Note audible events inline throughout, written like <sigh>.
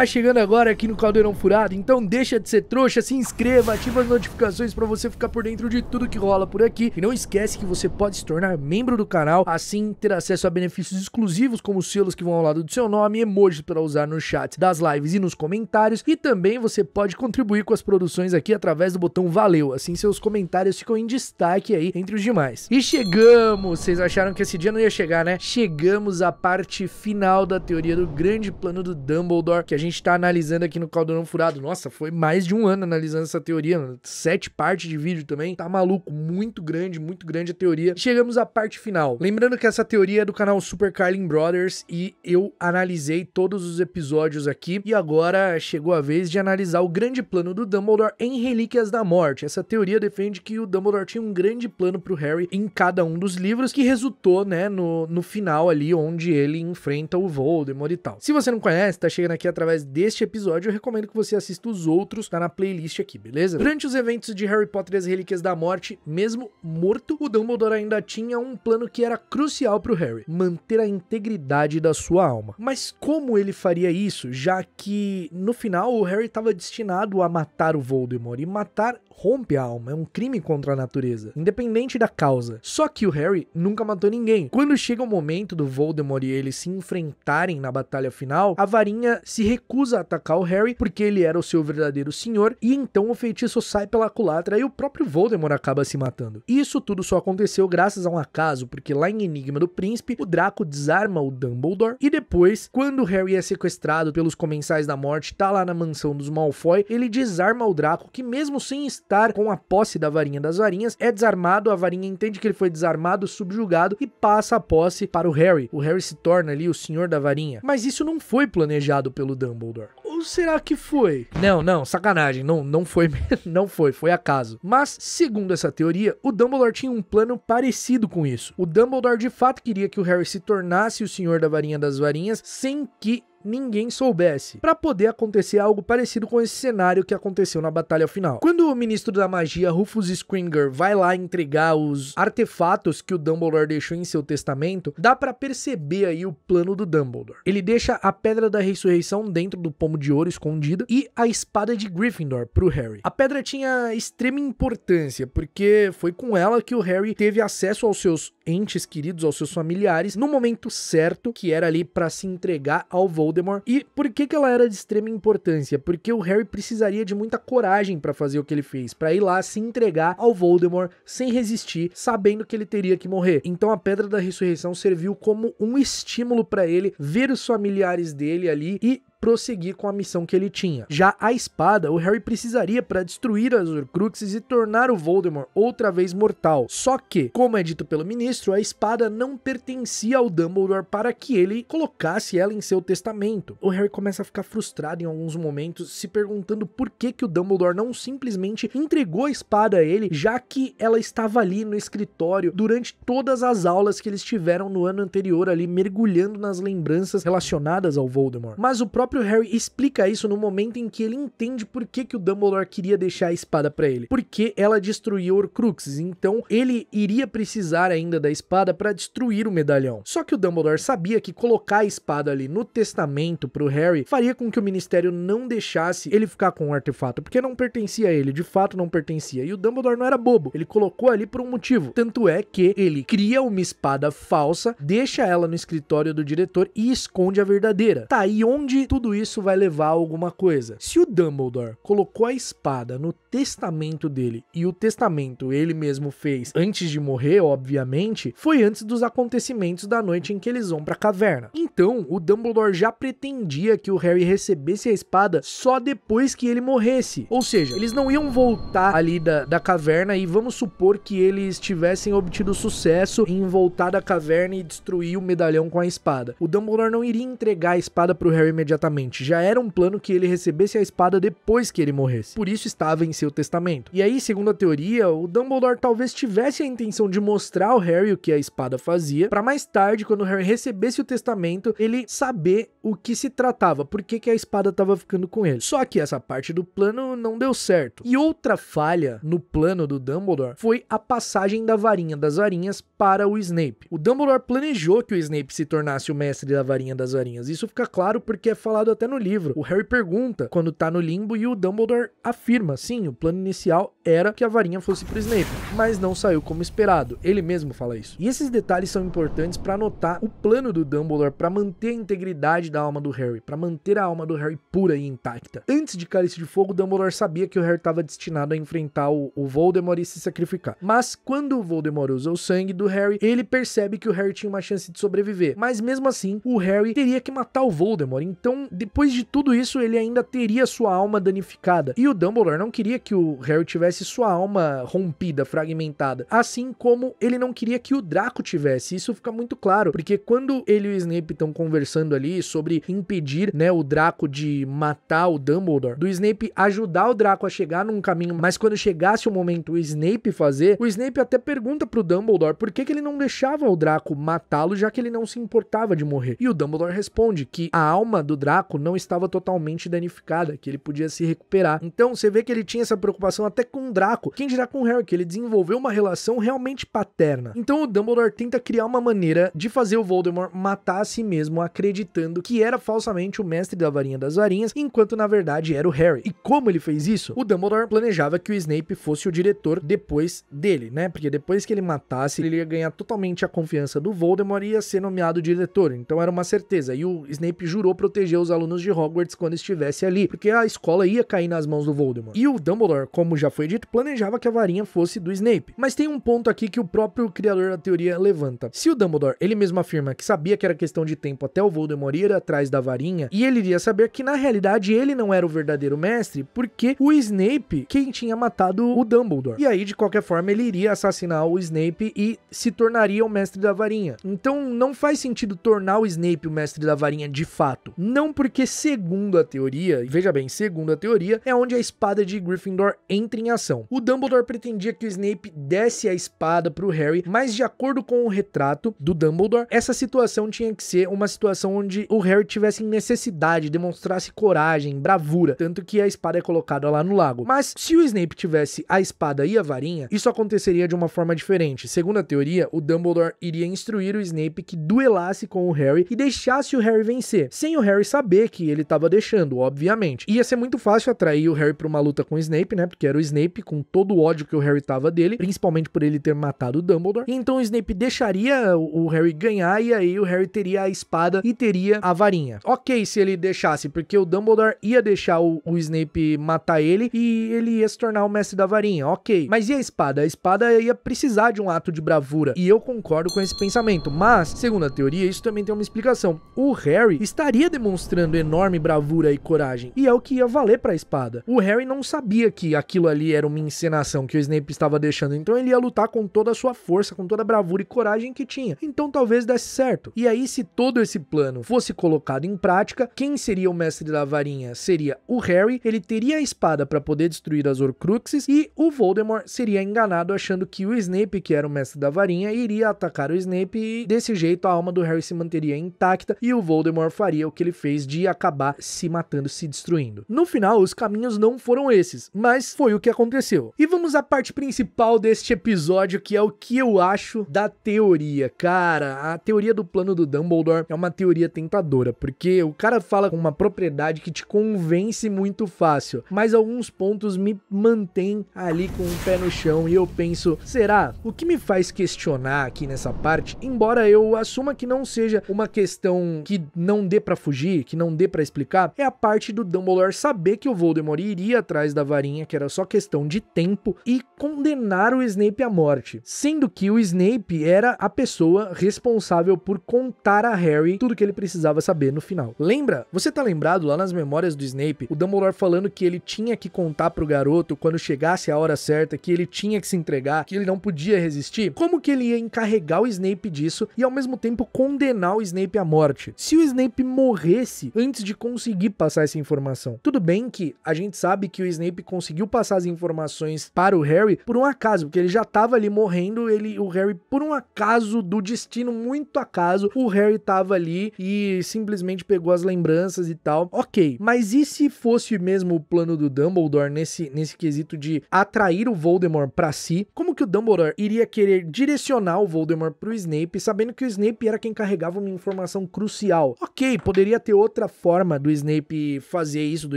tá chegando agora aqui no Caldeirão Furado, então deixa de ser trouxa, se inscreva, ativa as notificações para você ficar por dentro de tudo que rola por aqui. E não esquece que você pode se tornar membro do canal, assim ter acesso a benefícios exclusivos como selos que vão ao lado do seu nome, emojis para usar no chat das lives e nos comentários, e também você pode contribuir com as produções aqui através do botão valeu, assim seus comentários ficam em destaque aí entre os demais. E chegamos, vocês acharam que esse dia não ia chegar, né? Chegamos à parte final da teoria do grande plano do Dumbledore, que a gente gente está analisando aqui no Caldeirão Furado. Nossa, foi mais de um ano analisando essa teoria, sete partes de vídeo também. Tá maluco, muito grande, muito grande a teoria. Chegamos à parte final. Lembrando que essa teoria é do canal Super Carlin Brothers e eu analisei todos os episódios aqui e agora chegou a vez de analisar o grande plano do Dumbledore em Relíquias da Morte. Essa teoria defende que o Dumbledore tinha um grande plano pro Harry em cada um dos livros que resultou, né, no, no final ali onde ele enfrenta o Voldemort e tal. Se você não conhece, tá chegando aqui através atrás deste episódio, eu recomendo que você assista os outros, tá na playlist aqui, beleza? Durante os eventos de Harry Potter e as Relíquias da Morte, mesmo morto, o Dumbledore ainda tinha um plano que era crucial para o Harry, manter a integridade da sua alma. Mas como ele faria isso, já que no final o Harry estava destinado a matar o Voldemort e matar rompe a alma, é um crime contra a natureza, independente da causa. Só que o Harry nunca matou ninguém. Quando chega o momento do Voldemort e eles se enfrentarem na batalha final, a varinha se recusa recusa atacar o Harry porque ele era o seu verdadeiro senhor e então o feitiço sai pela culatra e o próprio Voldemort acaba se matando. Isso tudo só aconteceu graças a um acaso, porque lá em Enigma do Príncipe, o Draco desarma o Dumbledore e depois, quando Harry é sequestrado pelos comensais da morte, tá lá na mansão dos Malfoy, ele desarma o Draco que mesmo sem estar com a posse da varinha das varinhas, é desarmado, a varinha entende que ele foi desarmado, subjugado e passa a posse para o Harry. O Harry se torna ali o senhor da varinha. Mas isso não foi planejado pelo Dumbledore Dumbledore. Ou será que foi? Não, não, sacanagem, não, não foi, <laughs> não foi, foi acaso. Mas, segundo essa teoria, o Dumbledore tinha um plano parecido com isso. O Dumbledore de fato queria que o Harry se tornasse o Senhor da Varinha das Varinhas sem que ninguém soubesse, para poder acontecer algo parecido com esse cenário que aconteceu na batalha final. Quando o ministro da magia, Rufus Scringer, vai lá entregar os artefatos que o Dumbledore deixou em seu testamento, dá para perceber aí o plano do Dumbledore. Ele deixa a Pedra da Ressurreição dentro do pomo de ouro escondida e a espada de Gryffindor pro Harry. A pedra tinha extrema importância, porque foi com ela que o Harry teve acesso aos seus entes queridos, aos seus familiares, no momento certo, que era ali para se entregar ao Voldemort Voldemort. E por que, que ela era de extrema importância? Porque o Harry precisaria de muita coragem para fazer o que ele fez, para ir lá se entregar ao Voldemort sem resistir, sabendo que ele teria que morrer. Então a Pedra da Ressurreição serviu como um estímulo para ele ver os familiares dele ali e prosseguir com a missão que ele tinha. Já a espada, o Harry precisaria para destruir as Horcruxes e tornar o Voldemort outra vez mortal. Só que, como é dito pelo ministro, a espada não pertencia ao Dumbledore para que ele colocasse ela em seu testamento. O Harry começa a ficar frustrado em alguns momentos, se perguntando por que que o Dumbledore não simplesmente entregou a espada a ele, já que ela estava ali no escritório durante todas as aulas que eles tiveram no ano anterior ali mergulhando nas lembranças relacionadas ao Voldemort. Mas o próprio próprio Harry explica isso no momento em que ele entende por que, que o Dumbledore queria deixar a espada para ele. Porque ela destruiu Horcruxes, então ele iria precisar ainda da espada para destruir o medalhão. Só que o Dumbledore sabia que colocar a espada ali no testamento pro Harry faria com que o ministério não deixasse ele ficar com o artefato, porque não pertencia a ele, de fato não pertencia. E o Dumbledore não era bobo, ele colocou ali por um motivo. Tanto é que ele cria uma espada falsa, deixa ela no escritório do diretor e esconde a verdadeira. Tá aí onde tudo isso vai levar a alguma coisa. Se o Dumbledore colocou a espada no testamento dele e o testamento ele mesmo fez antes de morrer, obviamente, foi antes dos acontecimentos da noite em que eles vão para a caverna. Então, o Dumbledore já pretendia que o Harry recebesse a espada só depois que ele morresse. Ou seja, eles não iam voltar ali da, da caverna e vamos supor que eles tivessem obtido sucesso em voltar da caverna e destruir o medalhão com a espada. O Dumbledore não iria entregar a espada para o Harry imediatamente testamento. Já era um plano que ele recebesse a espada depois que ele morresse. Por isso estava em seu testamento. E aí, segundo a teoria, o Dumbledore talvez tivesse a intenção de mostrar ao Harry o que a espada fazia, para mais tarde, quando o Harry recebesse o testamento, ele saber o que se tratava, por que, que a espada estava ficando com ele. Só que essa parte do plano não deu certo. E outra falha no plano do Dumbledore foi a passagem da varinha das varinhas para o Snape. O Dumbledore planejou que o Snape se tornasse o mestre da varinha das varinhas. Isso fica claro porque é falado falado até no livro. O Harry pergunta quando tá no limbo e o Dumbledore afirma, sim, o plano inicial era que a varinha fosse pro Snape, mas não saiu como esperado. Ele mesmo fala isso. E esses detalhes são importantes para notar o plano do Dumbledore para manter a integridade da alma do Harry, para manter a alma do Harry pura e intacta. Antes de Cálice de Fogo, Dumbledore sabia que o Harry estava destinado a enfrentar o, o Voldemort e se sacrificar. Mas quando o Voldemort usa o sangue do Harry, ele percebe que o Harry tinha uma chance de sobreviver. Mas mesmo assim, o Harry teria que matar o Voldemort. Então depois de tudo isso, ele ainda teria sua alma danificada. E o Dumbledore não queria que o Harry tivesse sua alma rompida, fragmentada. Assim como ele não queria que o Draco tivesse. Isso fica muito claro, porque quando ele e o Snape estão conversando ali sobre impedir, né, o Draco de matar o Dumbledore, do Snape ajudar o Draco a chegar num caminho, mas quando chegasse o momento o Snape fazer, o Snape até pergunta pro Dumbledore por que, que ele não deixava o Draco matá-lo, já que ele não se importava de morrer. E o Dumbledore responde que a alma do Draco buraco não estava totalmente danificada, que ele podia se recuperar. Então você vê que ele tinha essa preocupação até com o Draco, quem dirá com o Harry, que ele desenvolveu uma relação realmente paterna. Então o Dumbledore tenta criar uma maneira de fazer o Voldemort matar a si mesmo, acreditando que era falsamente o mestre da varinha das varinhas, enquanto na verdade era o Harry. E como ele fez isso? O Dumbledore planejava que o Snape fosse o diretor depois dele, né? Porque depois que ele matasse, ele ia ganhar totalmente a confiança do Voldemort e ia ser nomeado diretor. Então era uma certeza. E o Snape jurou proteger os os alunos de Hogwarts quando estivesse ali, porque a escola ia cair nas mãos do Voldemort. E o Dumbledore, como já foi dito, planejava que a varinha fosse do Snape. Mas tem um ponto aqui que o próprio criador da teoria levanta. Se o Dumbledore, ele mesmo afirma que sabia que era questão de tempo até o Voldemort ir atrás da varinha, e ele iria saber que na realidade ele não era o verdadeiro mestre, porque o Snape quem tinha matado o Dumbledore. E aí, de qualquer forma, ele iria assassinar o Snape e se tornaria o mestre da varinha. Então não faz sentido tornar o Snape o mestre da varinha de fato. Não porque, segundo a teoria, e veja bem, segundo a teoria, é onde a espada de Gryffindor entra em ação. O Dumbledore pretendia que o Snape desse a espada para o Harry, mas de acordo com o retrato do Dumbledore, essa situação tinha que ser uma situação onde o Harry tivesse necessidade, demonstrasse coragem, bravura, tanto que a espada é colocada lá no lago. Mas se o Snape tivesse a espada e a varinha, isso aconteceria de uma forma diferente. Segundo a teoria, o Dumbledore iria instruir o Snape que duelasse com o Harry e deixasse o Harry vencer, sem o Harry saber saber que ele tava deixando, obviamente. Ia ser muito fácil atrair o Harry pra uma luta com o Snape, né? Porque era o Snape com todo o ódio que o Harry tava dele, principalmente por ele ter matado o Dumbledore. Então o Snape deixaria o Harry ganhar e aí o Harry teria a espada e teria a varinha. Ok se ele deixasse, porque o Dumbledore ia deixar o, o Snape matar ele e ele ia se tornar o mestre da varinha, ok. Mas e a espada? A espada ia precisar de um ato de bravura. E eu concordo com esse pensamento. Mas, segundo a teoria, isso também tem uma explicação. O Harry estaria demonstrando mostrando enorme bravura e coragem, e é o que ia valer para a espada. O Harry não sabia que aquilo ali era uma encenação que o Snape estava deixando, então ele ia lutar com toda a sua força, com toda a bravura e coragem que tinha. Então talvez desse certo. E aí se todo esse plano fosse colocado em prática, quem seria o mestre da varinha? Seria o Harry, ele teria a espada para poder destruir as Horcruxes e o Voldemort seria enganado achando que o Snape, que era o mestre da varinha, iria atacar o Snape e desse jeito a alma do Harry se manteria intacta e o Voldemort faria o que ele fez vez de acabar se matando, se destruindo. No final, os caminhos não foram esses, mas foi o que aconteceu. E vamos à parte principal deste episódio, que é o que eu acho da teoria. Cara, a teoria do plano do Dumbledore é uma teoria tentadora, porque o cara fala com uma propriedade que te convence muito fácil, mas alguns pontos me mantêm ali com o pé no chão e eu penso, será? O que me faz questionar aqui nessa parte, embora eu assuma que não seja uma questão que não dê para fugir, que não dê para explicar é a parte do Dumbledore saber que o Voldemort iria atrás da varinha, que era só questão de tempo, e condenar o Snape à morte, sendo que o Snape era a pessoa responsável por contar a Harry tudo que ele precisava saber no final. Lembra? Você tá lembrado lá nas memórias do Snape, o Dumbledore falando que ele tinha que contar pro garoto quando chegasse a hora certa, que ele tinha que se entregar, que ele não podia resistir? Como que ele ia encarregar o Snape disso e ao mesmo tempo condenar o Snape à morte? Se o Snape morresse antes de conseguir passar essa informação. Tudo bem que a gente sabe que o Snape conseguiu passar as informações para o Harry por um acaso, porque ele já estava ali morrendo, ele o Harry por um acaso do destino, muito acaso, o Harry estava ali e simplesmente pegou as lembranças e tal. OK, mas e se fosse mesmo o plano do Dumbledore nesse nesse quesito de atrair o Voldemort para si? Como que o Dumbledore iria querer direcionar o Voldemort para o Snape, sabendo que o Snape era quem carregava uma informação crucial? OK, poderia ter outro outra forma do Snape fazer isso, do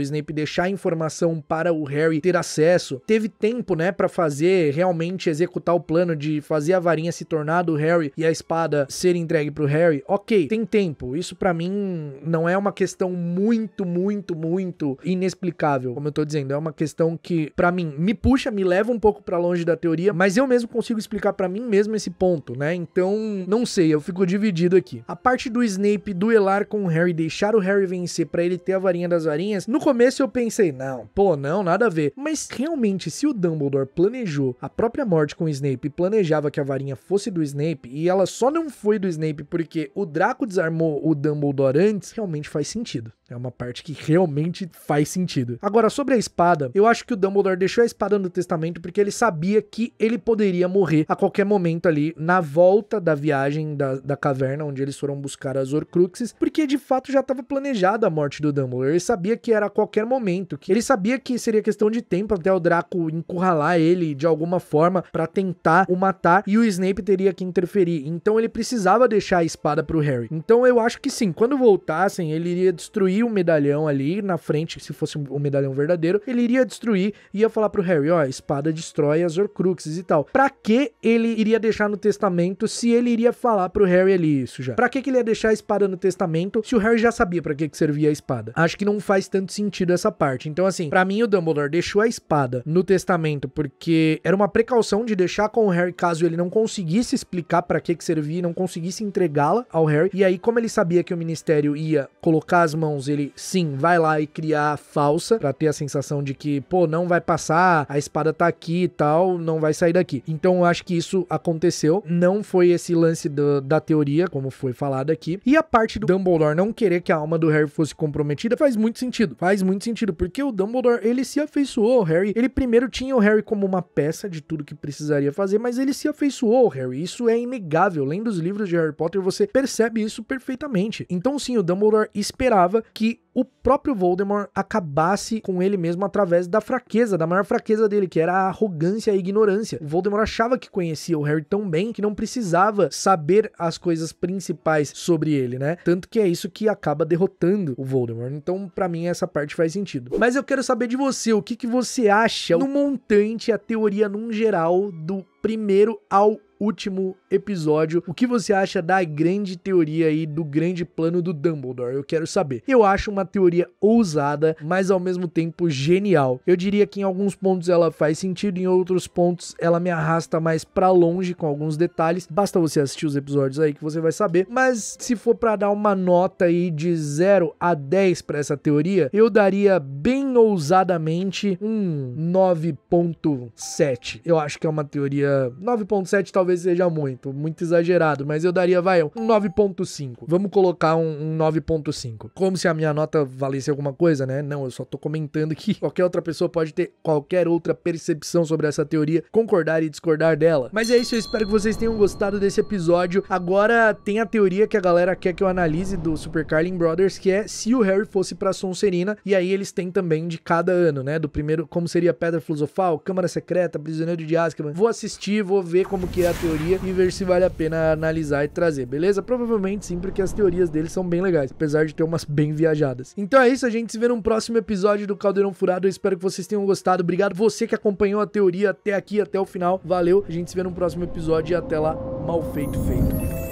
Snape deixar a informação para o Harry ter acesso. Teve tempo, né, para fazer realmente executar o plano de fazer a varinha se tornar do Harry e a espada ser entregue pro Harry. OK, tem tempo. Isso para mim não é uma questão muito, muito, muito inexplicável. Como eu tô dizendo, é uma questão que para mim me puxa, me leva um pouco para longe da teoria, mas eu mesmo consigo explicar para mim mesmo esse ponto, né? Então, não sei, eu fico dividido aqui. A parte do Snape duelar com o Harry, deixar o o Harry vencer para ele ter a varinha das varinhas, no começo eu pensei, não, pô, não, nada a ver. Mas realmente, se o Dumbledore planejou a própria morte com o Snape e planejava que a varinha fosse do Snape, e ela só não foi do Snape porque o Draco desarmou o Dumbledore antes, realmente faz sentido. É uma parte que realmente faz sentido. Agora, sobre a espada, eu acho que o Dumbledore deixou a espada no testamento porque ele sabia que ele poderia morrer a qualquer momento ali na volta da viagem da, da caverna onde eles foram buscar as Horcruxes, porque de fato já estava planejado a morte do Dumbledore. Ele sabia que era a qualquer momento. que Ele sabia que seria questão de tempo até o Draco encurralar ele de alguma forma para tentar o matar e o Snape teria que interferir. Então ele precisava deixar a espada pro Harry. Então eu acho que sim, quando voltassem, ele iria destruir o medalhão ali na frente, se fosse o medalhão verdadeiro, ele iria destruir e ia falar pro Harry, ó, a espada destrói as Horcruxes e tal. Pra que ele iria deixar no testamento se ele iria falar pro Harry ali isso já? Pra que que ele ia deixar a espada no testamento se o Harry já sabia? sabia para que, que servia a espada. Acho que não faz tanto sentido essa parte. Então, assim, para mim o Dumbledore deixou a espada no testamento porque era uma precaução de deixar com o Harry caso ele não conseguisse explicar para que, que servia não conseguisse entregá-la ao Harry. E aí, como ele sabia que o ministério ia colocar as mãos, ele sim, vai lá e criar a falsa para ter a sensação de que, pô, não vai passar, a espada tá aqui e tal, não vai sair daqui. Então, eu acho que isso aconteceu. Não foi esse lance do, da teoria, como foi falado aqui. E a parte do Dumbledore não querer que a alma do Harry fosse comprometida, faz muito sentido. Faz muito sentido, porque o Dumbledore, ele se afeiçoou ao Harry. Ele primeiro tinha o Harry como uma peça de tudo que precisaria fazer, mas ele se afeiçoou ao Harry. Isso é inegável. Lendo os livros de Harry Potter, você percebe isso perfeitamente. Então, sim, o Dumbledore esperava que o próprio Voldemort acabasse com ele mesmo através da fraqueza, da maior fraqueza dele, que era a arrogância e a ignorância. O Voldemort achava que conhecia o Harry tão bem que não precisava saber as coisas principais sobre ele, né? Tanto que é isso que acaba derrotando o Voldemort. Então, para mim, essa parte faz sentido. Mas eu quero saber de você, o que, que você acha no montante, a teoria num geral, do primeiro ao último episódio, o que você acha da grande teoria aí do grande plano do Dumbledore? Eu quero saber. Eu acho uma teoria ousada, mas ao mesmo tempo genial. Eu diria que em alguns pontos ela faz sentido, em outros pontos ela me arrasta mais para longe com alguns detalhes. Basta você assistir os episódios aí que você vai saber. Mas se for para dar uma nota aí de 0 a 10 para essa teoria, eu daria bem ousadamente um 9.7. Eu acho que é uma teoria 9.7 talvez talvez seja muito, muito exagerado, mas eu daria, vai, um 9.5. Vamos colocar um, um 9.5. Como se a minha nota valesse alguma coisa, né? Não, eu só tô comentando que <laughs> qualquer outra pessoa pode ter qualquer outra percepção sobre essa teoria, concordar e discordar dela. Mas é isso, eu espero que vocês tenham gostado desse episódio. Agora tem a teoria que a galera quer que eu analise do Super Carlin Brothers, que é se o Harry fosse pra Sonserina, e aí eles têm também de cada ano, né? Do primeiro, como seria Pedra Filosofal, Câmara Secreta, Prisioneiro de Azkaban. Vou assistir, vou ver como que é a teoria e ver se vale a pena analisar e trazer, beleza? Provavelmente sim, porque as teorias deles são bem legais, apesar de ter umas bem viajadas. Então é isso, a gente se vê num próximo episódio do Caldeirão Furado. Eu espero que vocês tenham gostado. Obrigado você que acompanhou a teoria até aqui, até o final. Valeu, a gente se vê num próximo episódio e até lá, mal feito feito.